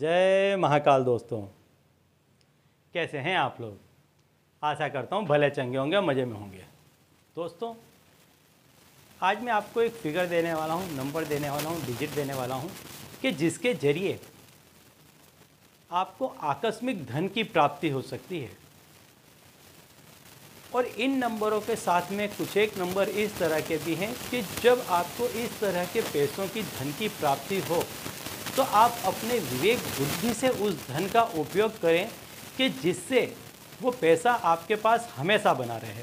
जय महाकाल दोस्तों कैसे हैं आप लोग आशा करता हूँ भले चंगे होंगे मज़े में होंगे दोस्तों आज मैं आपको एक फिगर देने वाला हूँ नंबर देने वाला हूँ डिजिट देने वाला हूँ कि जिसके ज़रिए आपको आकस्मिक धन की प्राप्ति हो सकती है और इन नंबरों के साथ में कुछ एक नंबर इस तरह के भी हैं कि जब आपको इस तरह के पैसों की धन की प्राप्ति हो तो आप अपने विवेक बुद्धि से उस धन का उपयोग करें कि जिससे वो पैसा आपके पास हमेशा बना रहे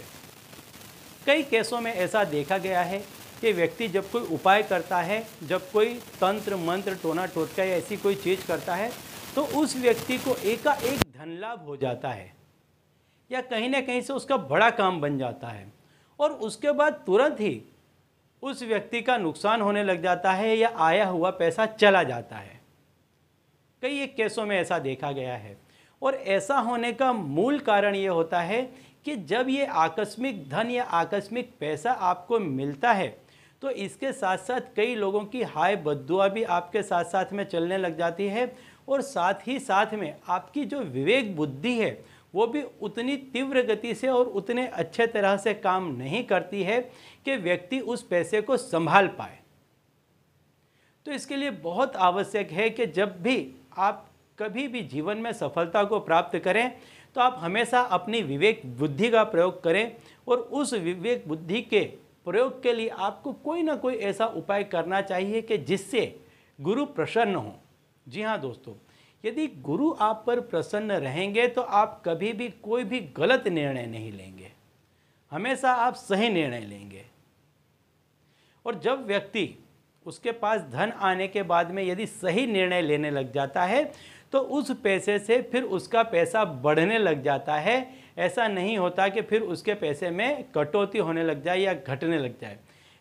कई केसों में ऐसा देखा गया है कि व्यक्ति जब कोई उपाय करता है जब कोई तंत्र मंत्र टोना टोटका या ऐसी कोई चीज़ करता है तो उस व्यक्ति को एकाएक धन लाभ हो जाता है या कहीं ना कहीं से उसका बड़ा काम बन जाता है और उसके बाद तुरंत ही उस व्यक्ति का नुकसान होने लग जाता है या आया हुआ पैसा चला जाता है कई एक केसों में ऐसा देखा गया है और ऐसा होने का मूल कारण ये होता है कि जब ये आकस्मिक धन या आकस्मिक पैसा आपको मिलता है तो इसके साथ साथ कई लोगों की हाय बदुआ भी आपके साथ साथ में चलने लग जाती है और साथ ही साथ में आपकी जो विवेक बुद्धि है वो भी उतनी तीव्र गति से और उतने अच्छे तरह से काम नहीं करती है कि व्यक्ति उस पैसे को संभाल पाए तो इसके लिए बहुत आवश्यक है कि जब भी आप कभी भी जीवन में सफलता को प्राप्त करें तो आप हमेशा अपनी विवेक बुद्धि का प्रयोग करें और उस विवेक बुद्धि के प्रयोग के लिए आपको कोई ना कोई ऐसा उपाय करना चाहिए कि जिससे गुरु प्रसन्न हो जी हाँ दोस्तों यदि गुरु आप पर प्रसन्न रहेंगे तो आप कभी भी कोई भी गलत निर्णय नहीं लेंगे हमेशा आप सही निर्णय लेंगे और जब व्यक्ति उसके पास धन आने के बाद में यदि सही निर्णय लेने लग जाता है तो उस पैसे से फिर उसका पैसा बढ़ने लग जाता है ऐसा नहीं होता कि फिर उसके पैसे में कटौती होने लग जाए या घटने लग जाए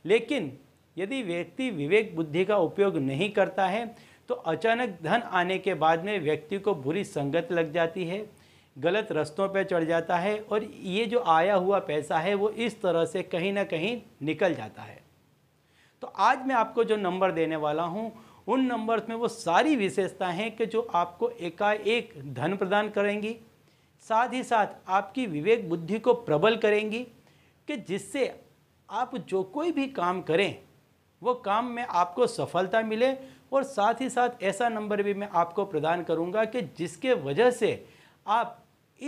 लेकिन यदि व्यक्ति विवेक बुद्धि का उपयोग नहीं करता है तो अचानक धन आने के बाद में व्यक्ति को बुरी संगत लग जाती है गलत रस्तों पर चढ़ जाता है और ये जो आया हुआ पैसा है वो इस तरह से कहीं ना कहीं निकल जाता है तो आज मैं आपको जो नंबर देने वाला हूँ उन नंबर्स में वो सारी विशेषताएं हैं कि जो आपको एकाएक धन प्रदान करेंगी साथ ही साथ आपकी विवेक बुद्धि को प्रबल करेंगी कि जिससे आप जो कोई भी काम करें वो काम में आपको सफलता मिले और साथ ही साथ ऐसा नंबर भी मैं आपको प्रदान करूँगा कि जिसके वजह से आप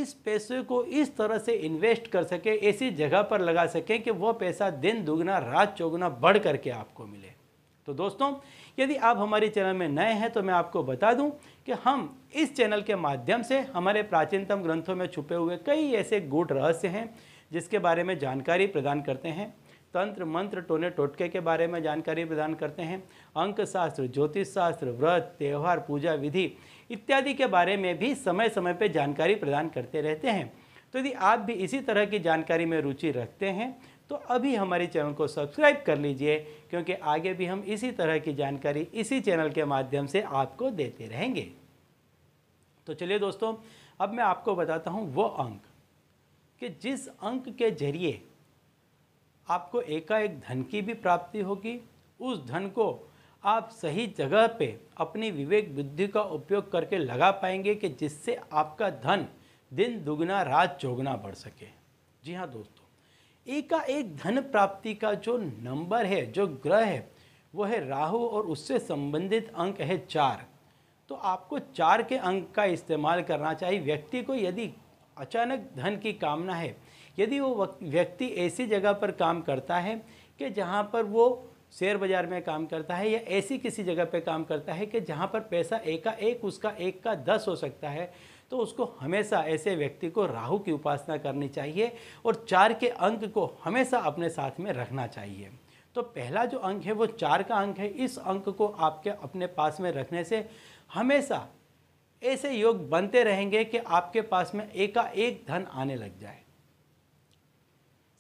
इस पैसे को इस तरह से इन्वेस्ट कर सकें ऐसी जगह पर लगा सकें कि वो पैसा दिन दुगना रात चौगुना बढ़ करके आपको मिले तो दोस्तों यदि आप हमारे चैनल में नए हैं तो मैं आपको बता दूं कि हम इस चैनल के माध्यम से हमारे प्राचीनतम ग्रंथों में छुपे हुए कई ऐसे गूढ़ रहस्य हैं जिसके बारे में जानकारी प्रदान करते हैं तंत्र मंत्र टोने टोटके के बारे में जानकारी प्रदान करते हैं अंक शास्त्र ज्योतिष शास्त्र व्रत त्यौहार पूजा विधि इत्यादि के बारे में भी समय समय पर जानकारी प्रदान करते रहते हैं तो यदि आप भी इसी तरह की जानकारी में रुचि रखते हैं तो अभी हमारे चैनल को सब्सक्राइब कर लीजिए क्योंकि आगे भी हम इसी तरह की जानकारी इसी चैनल के माध्यम से आपको देते रहेंगे तो चलिए दोस्तों अब मैं आपको बताता हूँ वो अंक कि जिस अंक के जरिए आपको एकाएक धन की भी प्राप्ति होगी उस धन को आप सही जगह पे अपनी विवेक बुद्धि का उपयोग करके लगा पाएंगे कि जिससे आपका धन दिन दुगना रात चौगना बढ़ सके जी हाँ दोस्तों एकाएक धन प्राप्ति का जो नंबर है जो ग्रह है वो है राहु और उससे संबंधित अंक है चार तो आपको चार के अंक का इस्तेमाल करना चाहिए व्यक्ति को यदि अचानक धन की कामना है यदि वो व्यक्ति ऐसी जगह पर काम करता है कि जहाँ पर वो शेयर बाज़ार में काम करता है या ऐसी किसी जगह पर काम करता है कि जहाँ पर पैसा एक का एक उसका एक का दस हो सकता है तो उसको हमेशा ऐसे व्यक्ति को राहु की उपासना करनी चाहिए और चार के अंक को हमेशा अपने साथ में रखना चाहिए तो पहला जो अंक है वो चार का अंक है इस अंक को आपके अपने पास में रखने से हमेशा ऐसे योग बनते रहेंगे कि आपके पास में एकाएक धन आने लग जाए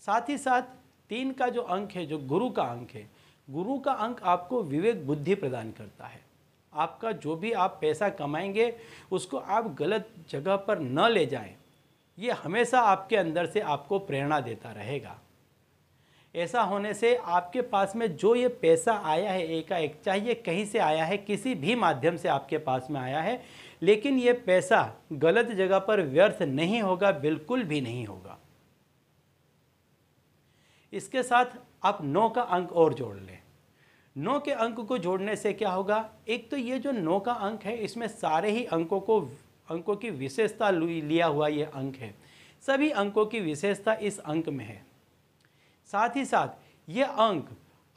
साथ ही साथ तीन का जो अंक है जो गुरु का अंक है गुरु का अंक आपको विवेक बुद्धि प्रदान करता है आपका जो भी आप पैसा कमाएंगे उसको आप गलत जगह पर न ले जाएं ये हमेशा आपके अंदर से आपको प्रेरणा देता रहेगा ऐसा होने से आपके पास में जो ये पैसा आया है एकाएक चाहे कहीं से आया है किसी भी माध्यम से आपके पास में आया है लेकिन ये पैसा गलत जगह पर व्यर्थ नहीं होगा बिल्कुल भी नहीं होगा इसके साथ आप नौ का अंक और जोड़ लें नौ के अंक को जोड़ने से क्या होगा एक तो ये जो नौ का अंक है इसमें सारे ही अंकों को अंकों की विशेषता लिया हुआ ये अंक है सभी अंकों की विशेषता इस अंक में है साथ ही साथ ये अंक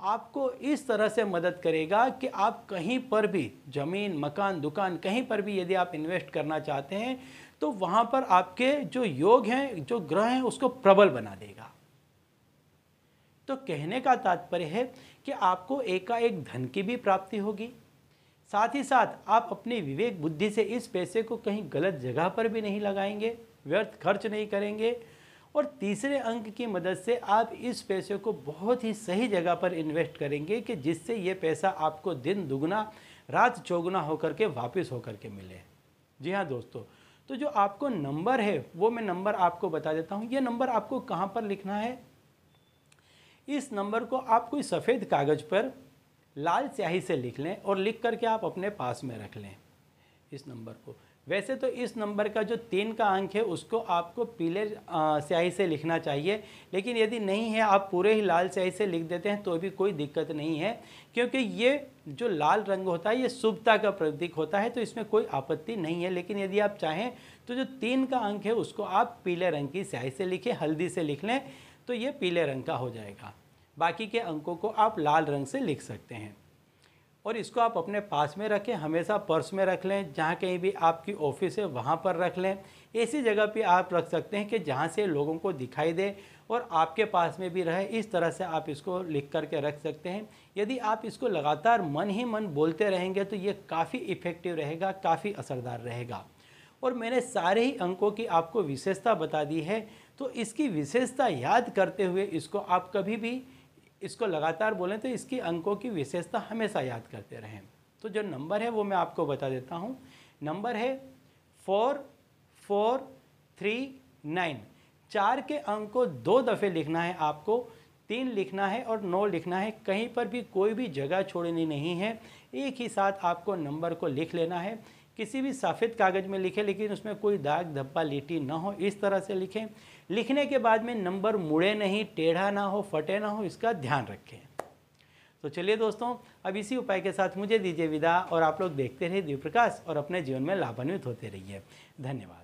आपको इस तरह से मदद करेगा कि आप कहीं पर भी ज़मीन मकान दुकान कहीं पर भी यदि आप इन्वेस्ट करना चाहते हैं तो वहाँ पर आपके जो योग हैं जो ग्रह हैं उसको प्रबल बना देगा तो कहने का तात्पर्य है कि आपको एकाएक धन की भी प्राप्ति होगी साथ ही साथ आप अपने विवेक बुद्धि से इस पैसे को कहीं गलत जगह पर भी नहीं लगाएंगे व्यर्थ खर्च नहीं करेंगे और तीसरे अंक की मदद से आप इस पैसे को बहुत ही सही जगह पर इन्वेस्ट करेंगे कि जिससे ये पैसा आपको दिन दुगना रात चौगुना होकर के वापस होकर के मिले जी हाँ दोस्तों तो जो आपको नंबर है वो मैं नंबर आपको बता देता हूँ ये नंबर आपको कहाँ पर लिखना है इस नंबर को आप कोई सफ़ेद कागज़ पर लाल स्याही से लिख लें और लिख करके आप अपने पास में रख लें इस नंबर को वैसे तो इस नंबर का जो तीन का अंक है उसको आपको पीले स्याही से लिखना चाहिए लेकिन यदि नहीं है आप पूरे ही लाल स्याही से लिख देते हैं तो भी कोई दिक्कत नहीं है क्योंकि ये जो लाल रंग होता है ये शुभता का प्रतीक होता है तो इसमें कोई आपत्ति नहीं है लेकिन यदि आप चाहें तो जो तीन का अंक है उसको आप पीले रंग की स्याही से लिखें हल्दी से लिख लें तो ये पीले रंग का हो जाएगा बाकी के अंकों को आप लाल रंग से लिख सकते हैं और इसको आप अपने पास में रखें हमेशा पर्स में रख लें जहाँ कहीं भी आपकी ऑफिस है वहाँ पर रख लें ऐसी जगह पे आप रख सकते हैं कि जहाँ से लोगों को दिखाई दे और आपके पास में भी रहे इस तरह से आप इसको लिख करके रख सकते हैं यदि आप इसको लगातार मन ही मन बोलते रहेंगे तो ये काफ़ी इफ़ेक्टिव रहेगा काफ़ी असरदार रहेगा और मैंने सारे ही अंकों की आपको विशेषता बता दी है तो इसकी विशेषता याद करते हुए इसको आप कभी भी इसको लगातार बोलें तो इसकी अंकों की विशेषता हमेशा याद करते रहें तो जो नंबर है वो मैं आपको बता देता हूँ नंबर है फोर फोर थ्री नाइन चार के अंक को दो दफ़े लिखना है आपको तीन लिखना है और नौ लिखना है कहीं पर भी कोई भी जगह छोड़नी नहीं है एक ही साथ आपको नंबर को लिख लेना है किसी भी सफ़ेद कागज़ में लिखें लेकिन उसमें कोई दाग धब्बा लीटी ना हो इस तरह से लिखें लिखने के बाद में नंबर मुड़े नहीं टेढ़ा ना हो फटे ना हो इसका ध्यान रखें तो चलिए दोस्तों अब इसी उपाय के साथ मुझे दीजिए विदा और आप लोग देखते रहिए प्रकाश और अपने जीवन में लाभान्वित होते रहिए धन्यवाद